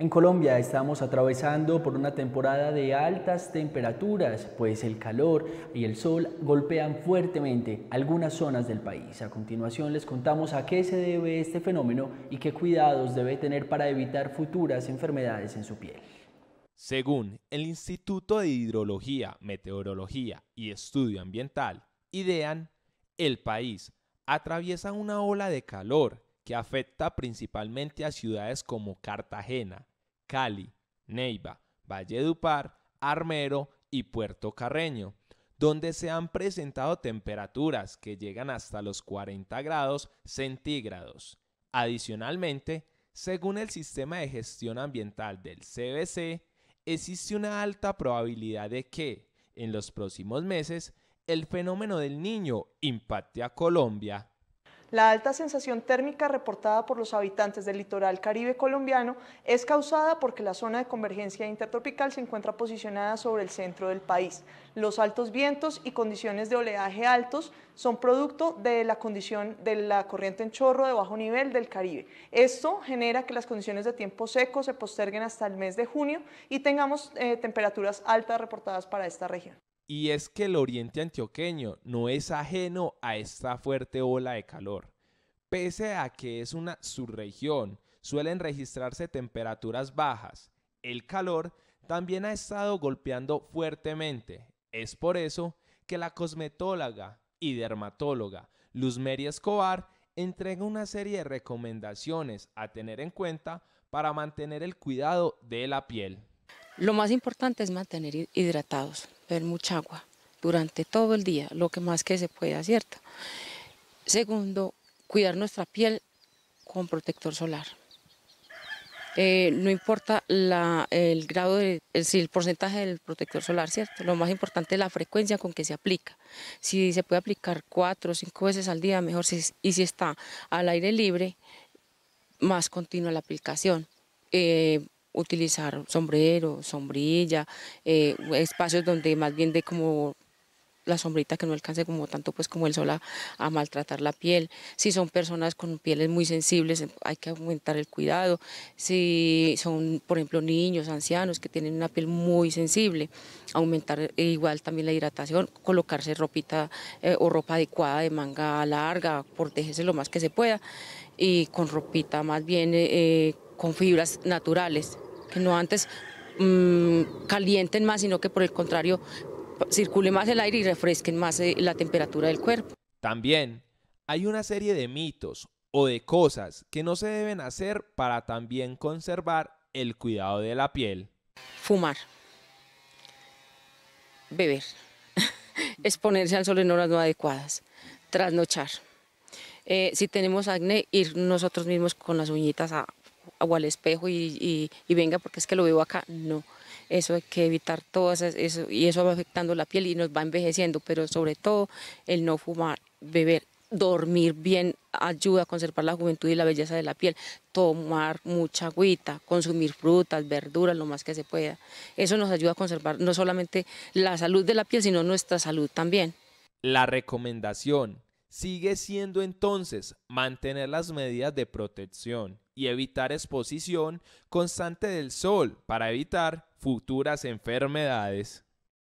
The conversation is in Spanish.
En Colombia estamos atravesando por una temporada de altas temperaturas, pues el calor y el sol golpean fuertemente algunas zonas del país. A continuación les contamos a qué se debe este fenómeno y qué cuidados debe tener para evitar futuras enfermedades en su piel. Según el Instituto de Hidrología, Meteorología y Estudio Ambiental, IDEAN, el país atraviesa una ola de calor que afecta principalmente a ciudades como Cartagena, Cali, Neiva, Valledupar, Armero y Puerto Carreño, donde se han presentado temperaturas que llegan hasta los 40 grados centígrados. Adicionalmente, según el sistema de gestión ambiental del CBC, existe una alta probabilidad de que, en los próximos meses, el fenómeno del niño impacte a Colombia. La alta sensación térmica reportada por los habitantes del litoral caribe colombiano es causada porque la zona de convergencia intertropical se encuentra posicionada sobre el centro del país. Los altos vientos y condiciones de oleaje altos son producto de la condición de la corriente en chorro de bajo nivel del Caribe. Esto genera que las condiciones de tiempo seco se posterguen hasta el mes de junio y tengamos eh, temperaturas altas reportadas para esta región. Y es que el oriente antioqueño no es ajeno a esta fuerte ola de calor. Pese a que es una subregión, suelen registrarse temperaturas bajas. El calor también ha estado golpeando fuertemente. Es por eso que la cosmetóloga y dermatóloga Luz Escobar entrega una serie de recomendaciones a tener en cuenta para mantener el cuidado de la piel. Lo más importante es mantener hidratados, beber mucha agua durante todo el día, lo que más que se pueda, ¿cierto? Segundo, cuidar nuestra piel con protector solar. Eh, no importa el grado, el, porcentaje del protector solar, ¿cierto? Lo más importante es la frecuencia con que se aplica. Si se puede aplicar cuatro o cinco veces al día, mejor. y si está al aire libre, más continua la aplicación. Eh, utilizar sombrero, sombrilla, eh, espacios donde más bien de como la sombrita que no alcance como tanto pues como el sol a, maltratar la piel. Si son personas con pieles muy sensibles em, hay que aumentar el cuidado. Si son por ejemplo niños, ancianos que tienen una piel muy sensible, aumentar eh, igual también la hidratación, colocarse ropita eh, o ropa adecuada de manga larga, protegerse lo más que se pueda y con ropita más bien con fibras naturales que no antes mm, calienten más, sino que por el contrario circule más el aire y refresquen más eh, la temperatura del cuerpo. También hay una serie de mitos o de cosas que no se deben hacer para también conservar el cuidado de la piel. Fumar. Beber. Exponerse al sol en horas no adecuadas. Trasnochar. Eh, si tenemos acné, ir nosotros mismos con las uñitas a agua al espejo y, venga porque es que lo veo acá, no eso hay que evitar todo eso y eso va afectando la piel y nos va envejeciendo, pero sobre todo el no fumar, beber, dormir bien ayuda a conservar la juventud y la belleza de la piel, tomar mucha agüita, consumir frutas, verduras lo más que se pueda. Eso nos ayuda a conservar no solamente la salud de la piel, sino nuestra salud también. La recomendación sigue siendo entonces mantener las medidas de protección y evitar exposición constante del sol para evitar futuras enfermedades.